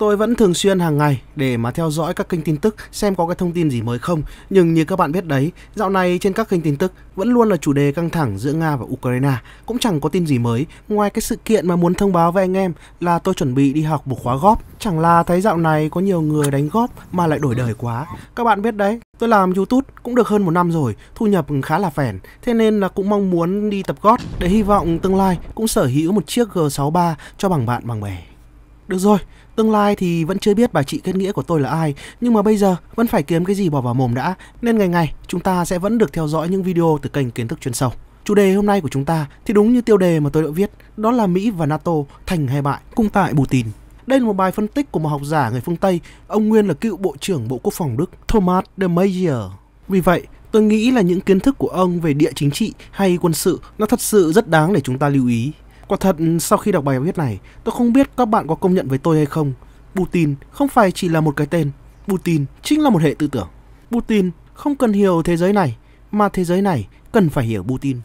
Tôi vẫn thường xuyên hàng ngày để mà theo dõi các kênh tin tức xem có cái thông tin gì mới không. Nhưng như các bạn biết đấy, dạo này trên các kênh tin tức vẫn luôn là chủ đề căng thẳng giữa Nga và Ukraine. Cũng chẳng có tin gì mới ngoài cái sự kiện mà muốn thông báo với anh em là tôi chuẩn bị đi học một khóa góp. Chẳng là thấy dạo này có nhiều người đánh góp mà lại đổi đời quá. Các bạn biết đấy, tôi làm YouTube cũng được hơn một năm rồi, thu nhập khá là phèn. Thế nên là cũng mong muốn đi tập góp để hy vọng tương lai cũng sở hữu một chiếc G63 cho bằng bạn bằng bè. Được rồi, tương lai thì vẫn chưa biết bà chị kết nghĩa của tôi là ai, nhưng mà bây giờ vẫn phải kiếm cái gì bỏ vào mồm đã, nên ngày ngày chúng ta sẽ vẫn được theo dõi những video từ kênh Kiến thức chuyên sâu. Chủ đề hôm nay của chúng ta thì đúng như tiêu đề mà tôi đã viết, đó là Mỹ và NATO thành hay bại, cung tại bù tin. Đây là một bài phân tích của một học giả người phương Tây, ông nguyên là cựu Bộ trưởng Bộ Quốc phòng Đức Thomas de Maizière. Vì vậy, tôi nghĩ là những kiến thức của ông về địa chính trị hay quân sự nó thật sự rất đáng để chúng ta lưu ý. Quả thật, ừ, sau khi đọc bài viết này, tôi không biết các bạn có công nhận với tôi hay không. Putin không phải chỉ là một cái tên, Putin chính là một hệ tư tưởng. Putin không cần hiểu thế giới này, mà thế giới này cần phải hiểu Putin.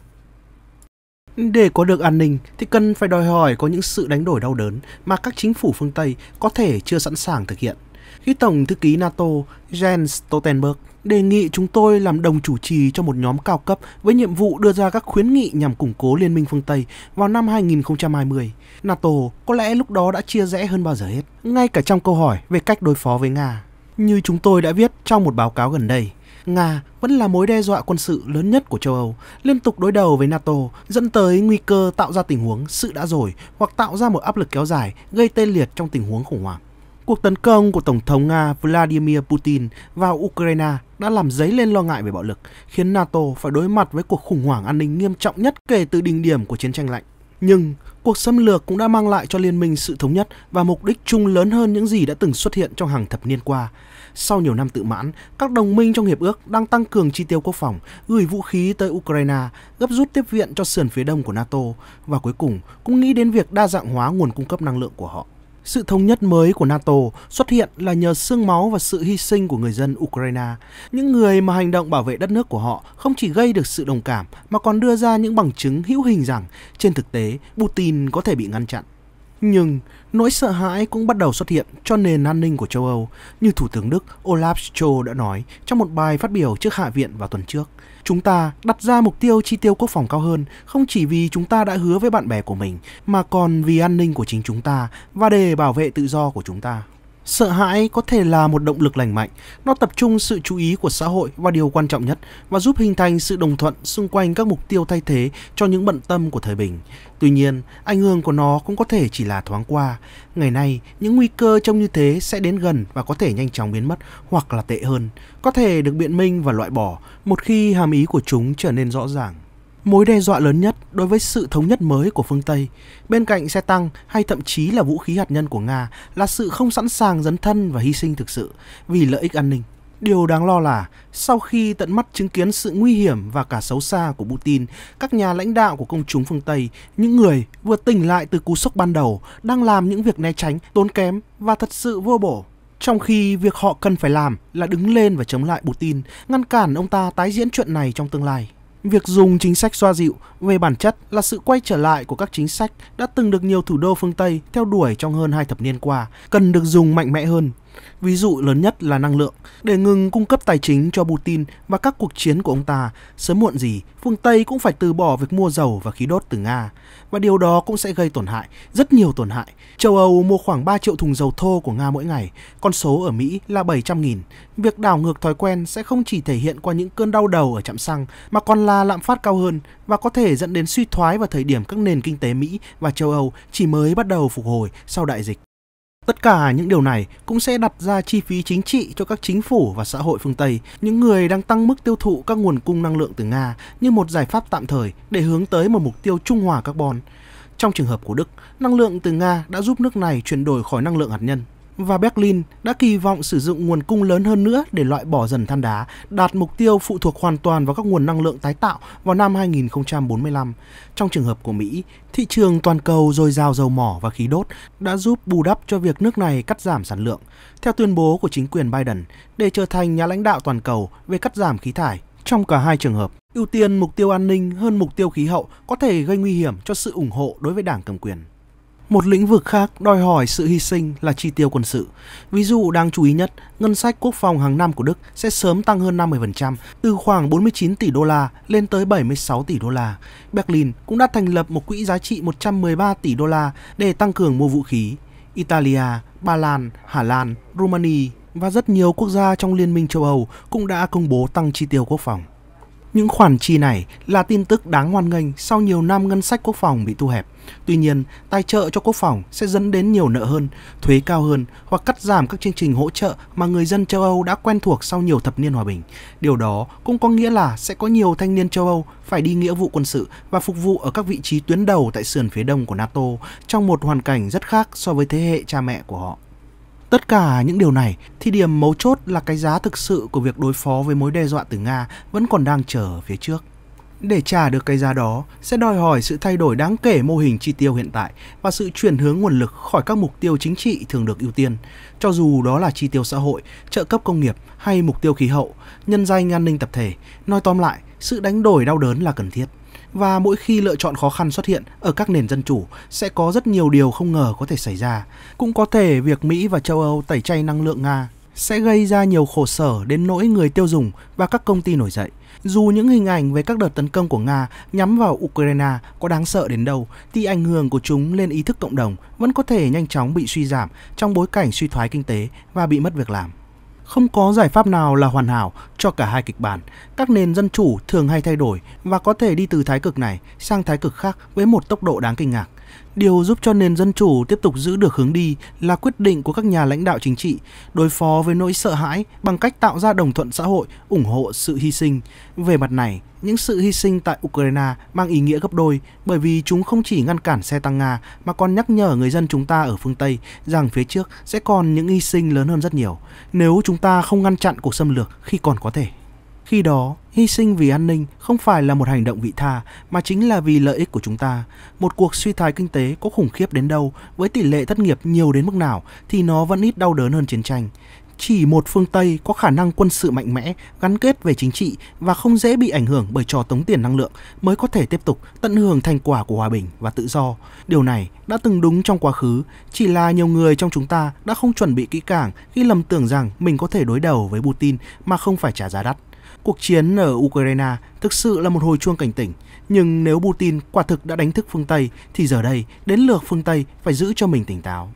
Để có được an ninh thì cần phải đòi hỏi có những sự đánh đổi đau đớn mà các chính phủ phương Tây có thể chưa sẵn sàng thực hiện khi Tổng thư ký NATO Jens Stoltenberg đề nghị chúng tôi làm đồng chủ trì cho một nhóm cao cấp với nhiệm vụ đưa ra các khuyến nghị nhằm củng cố Liên minh phương Tây vào năm 2020. NATO có lẽ lúc đó đã chia rẽ hơn bao giờ hết, ngay cả trong câu hỏi về cách đối phó với Nga. Như chúng tôi đã viết trong một báo cáo gần đây, Nga vẫn là mối đe dọa quân sự lớn nhất của châu Âu, liên tục đối đầu với NATO, dẫn tới nguy cơ tạo ra tình huống sự đã rồi hoặc tạo ra một áp lực kéo dài gây tê liệt trong tình huống khủng hoảng. Cuộc tấn công của Tổng thống Nga Vladimir Putin vào Ukraine đã làm dấy lên lo ngại về bạo lực, khiến NATO phải đối mặt với cuộc khủng hoảng an ninh nghiêm trọng nhất kể từ đỉnh điểm của chiến tranh lạnh. Nhưng, cuộc xâm lược cũng đã mang lại cho liên minh sự thống nhất và mục đích chung lớn hơn những gì đã từng xuất hiện trong hàng thập niên qua. Sau nhiều năm tự mãn, các đồng minh trong hiệp ước đang tăng cường chi tiêu quốc phòng, gửi vũ khí tới Ukraine, gấp rút tiếp viện cho sườn phía đông của NATO và cuối cùng cũng nghĩ đến việc đa dạng hóa nguồn cung cấp năng lượng của họ. Sự thống nhất mới của NATO xuất hiện là nhờ xương máu và sự hy sinh của người dân Ukraine. Những người mà hành động bảo vệ đất nước của họ không chỉ gây được sự đồng cảm mà còn đưa ra những bằng chứng hữu hình rằng trên thực tế Putin có thể bị ngăn chặn. Nhưng nỗi sợ hãi cũng bắt đầu xuất hiện cho nền an ninh của châu Âu, như Thủ tướng Đức Olaf Scholz đã nói trong một bài phát biểu trước Hạ viện vào tuần trước. Chúng ta đặt ra mục tiêu chi tiêu quốc phòng cao hơn không chỉ vì chúng ta đã hứa với bạn bè của mình mà còn vì an ninh của chính chúng ta và để bảo vệ tự do của chúng ta. Sợ hãi có thể là một động lực lành mạnh, nó tập trung sự chú ý của xã hội và điều quan trọng nhất và giúp hình thành sự đồng thuận xung quanh các mục tiêu thay thế cho những bận tâm của thời bình. Tuy nhiên, ảnh hưởng của nó cũng có thể chỉ là thoáng qua. Ngày nay, những nguy cơ trông như thế sẽ đến gần và có thể nhanh chóng biến mất hoặc là tệ hơn, có thể được biện minh và loại bỏ một khi hàm ý của chúng trở nên rõ ràng mối đe dọa lớn nhất đối với sự thống nhất mới của phương Tây, bên cạnh xe tăng hay thậm chí là vũ khí hạt nhân của Nga là sự không sẵn sàng dấn thân và hy sinh thực sự vì lợi ích an ninh. Điều đáng lo là, sau khi tận mắt chứng kiến sự nguy hiểm và cả xấu xa của Putin, các nhà lãnh đạo của công chúng phương Tây, những người vừa tỉnh lại từ cú sốc ban đầu, đang làm những việc né tránh, tốn kém và thật sự vô bổ. Trong khi việc họ cần phải làm là đứng lên và chống lại Putin, ngăn cản ông ta tái diễn chuyện này trong tương lai. Việc dùng chính sách xoa dịu về bản chất là sự quay trở lại của các chính sách đã từng được nhiều thủ đô phương Tây theo đuổi trong hơn hai thập niên qua, cần được dùng mạnh mẽ hơn Ví dụ lớn nhất là năng lượng. Để ngừng cung cấp tài chính cho Putin và các cuộc chiến của ông ta, sớm muộn gì, phương Tây cũng phải từ bỏ việc mua dầu và khí đốt từ Nga. Và điều đó cũng sẽ gây tổn hại, rất nhiều tổn hại. Châu Âu mua khoảng 3 triệu thùng dầu thô của Nga mỗi ngày, con số ở Mỹ là 700.000. Việc đảo ngược thói quen sẽ không chỉ thể hiện qua những cơn đau đầu ở trạm xăng, mà còn là lạm phát cao hơn và có thể dẫn đến suy thoái vào thời điểm các nền kinh tế Mỹ và châu Âu chỉ mới bắt đầu phục hồi sau đại dịch. Tất cả những điều này cũng sẽ đặt ra chi phí chính trị cho các chính phủ và xã hội phương Tây, những người đang tăng mức tiêu thụ các nguồn cung năng lượng từ Nga như một giải pháp tạm thời để hướng tới một mục tiêu trung hòa carbon. Trong trường hợp của Đức, năng lượng từ Nga đã giúp nước này chuyển đổi khỏi năng lượng hạt nhân và Berlin đã kỳ vọng sử dụng nguồn cung lớn hơn nữa để loại bỏ dần than đá, đạt mục tiêu phụ thuộc hoàn toàn vào các nguồn năng lượng tái tạo vào năm 2045. Trong trường hợp của Mỹ, thị trường toàn cầu dồi dào dầu mỏ và khí đốt đã giúp bù đắp cho việc nước này cắt giảm sản lượng. Theo tuyên bố của chính quyền Biden, để trở thành nhà lãnh đạo toàn cầu về cắt giảm khí thải, trong cả hai trường hợp, ưu tiên mục tiêu an ninh hơn mục tiêu khí hậu có thể gây nguy hiểm cho sự ủng hộ đối với đảng cầm quyền. Một lĩnh vực khác đòi hỏi sự hy sinh là chi tiêu quân sự. Ví dụ đáng chú ý nhất, ngân sách quốc phòng hàng năm của Đức sẽ sớm tăng hơn 50%, từ khoảng 49 tỷ đô la lên tới 76 tỷ đô la. Berlin cũng đã thành lập một quỹ giá trị 113 tỷ đô la để tăng cường mua vũ khí. Italia, Ba Lan, Hà Lan, Romania và rất nhiều quốc gia trong Liên minh châu Âu cũng đã công bố tăng chi tiêu quốc phòng. Những khoản chi này là tin tức đáng hoan nghênh sau nhiều năm ngân sách quốc phòng bị thu hẹp. Tuy nhiên, tài trợ cho quốc phòng sẽ dẫn đến nhiều nợ hơn, thuế cao hơn hoặc cắt giảm các chương trình hỗ trợ mà người dân châu Âu đã quen thuộc sau nhiều thập niên hòa bình. Điều đó cũng có nghĩa là sẽ có nhiều thanh niên châu Âu phải đi nghĩa vụ quân sự và phục vụ ở các vị trí tuyến đầu tại sườn phía đông của NATO trong một hoàn cảnh rất khác so với thế hệ cha mẹ của họ. Tất cả những điều này thì điểm mấu chốt là cái giá thực sự của việc đối phó với mối đe dọa từ Nga vẫn còn đang chờ phía trước. Để trả được cái giá đó sẽ đòi hỏi sự thay đổi đáng kể mô hình chi tiêu hiện tại và sự chuyển hướng nguồn lực khỏi các mục tiêu chính trị thường được ưu tiên, cho dù đó là chi tiêu xã hội, trợ cấp công nghiệp hay mục tiêu khí hậu, nhân danh an ninh tập thể. Nói tóm lại, sự đánh đổi đau đớn là cần thiết và mỗi khi lựa chọn khó khăn xuất hiện ở các nền dân chủ sẽ có rất nhiều điều không ngờ có thể xảy ra. Cũng có thể việc Mỹ và châu Âu tẩy chay năng lượng Nga sẽ gây ra nhiều khổ sở đến nỗi người tiêu dùng và các công ty nổi dậy. Dù những hình ảnh về các đợt tấn công của Nga nhắm vào Ukraine có đáng sợ đến đâu, thì ảnh hưởng của chúng lên ý thức cộng đồng vẫn có thể nhanh chóng bị suy giảm trong bối cảnh suy thoái kinh tế và bị mất việc làm. Không có giải pháp nào là hoàn hảo cho cả hai kịch bản. Các nền dân chủ thường hay thay đổi và có thể đi từ thái cực này sang thái cực khác với một tốc độ đáng kinh ngạc. Điều giúp cho nền dân chủ tiếp tục giữ được hướng đi là quyết định của các nhà lãnh đạo chính trị đối phó với nỗi sợ hãi bằng cách tạo ra đồng thuận xã hội ủng hộ sự hy sinh. Về mặt này, những sự hy sinh tại Ukraine mang ý nghĩa gấp đôi bởi vì chúng không chỉ ngăn cản xe tăng Nga mà còn nhắc nhở người dân chúng ta ở phương Tây rằng phía trước sẽ còn những hy sinh lớn hơn rất nhiều nếu chúng ta không ngăn chặn cuộc xâm lược khi còn có thể. Khi đó, hy sinh vì an ninh không phải là một hành động vị tha mà chính là vì lợi ích của chúng ta. Một cuộc suy thoái kinh tế có khủng khiếp đến đâu, với tỷ lệ thất nghiệp nhiều đến mức nào thì nó vẫn ít đau đớn hơn chiến tranh. Chỉ một phương Tây có khả năng quân sự mạnh mẽ, gắn kết về chính trị và không dễ bị ảnh hưởng bởi trò tống tiền năng lượng mới có thể tiếp tục tận hưởng thành quả của hòa bình và tự do. Điều này đã từng đúng trong quá khứ, chỉ là nhiều người trong chúng ta đã không chuẩn bị kỹ càng khi lầm tưởng rằng mình có thể đối đầu với Putin mà không phải trả giá đắt. Cuộc chiến ở Ukraine thực sự là một hồi chuông cảnh tỉnh, nhưng nếu Putin quả thực đã đánh thức phương Tây thì giờ đây đến lượt phương Tây phải giữ cho mình tỉnh táo.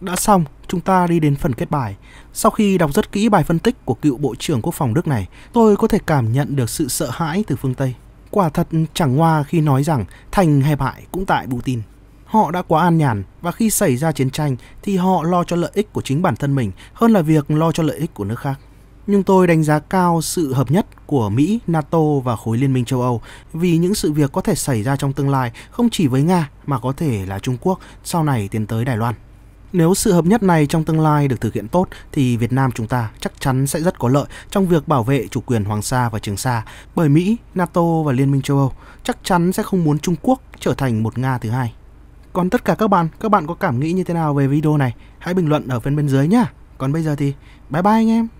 Đã xong, chúng ta đi đến phần kết bài. Sau khi đọc rất kỹ bài phân tích của cựu Bộ trưởng Quốc phòng Đức này, tôi có thể cảm nhận được sự sợ hãi từ phương Tây. Quả thật chẳng ngoa khi nói rằng thành hay bại cũng tại Putin. Họ đã quá an nhàn và khi xảy ra chiến tranh thì họ lo cho lợi ích của chính bản thân mình hơn là việc lo cho lợi ích của nước khác nhưng tôi đánh giá cao sự hợp nhất của Mỹ, NATO và khối liên minh châu Âu vì những sự việc có thể xảy ra trong tương lai không chỉ với Nga mà có thể là Trung Quốc sau này tiến tới Đài Loan. Nếu sự hợp nhất này trong tương lai được thực hiện tốt thì Việt Nam chúng ta chắc chắn sẽ rất có lợi trong việc bảo vệ chủ quyền Hoàng Sa và Trường Sa bởi Mỹ, NATO và Liên minh châu Âu chắc chắn sẽ không muốn Trung Quốc trở thành một Nga thứ hai. Còn tất cả các bạn, các bạn có cảm nghĩ như thế nào về video này? Hãy bình luận ở phần bên dưới nhé. Còn bây giờ thì bye bye anh em.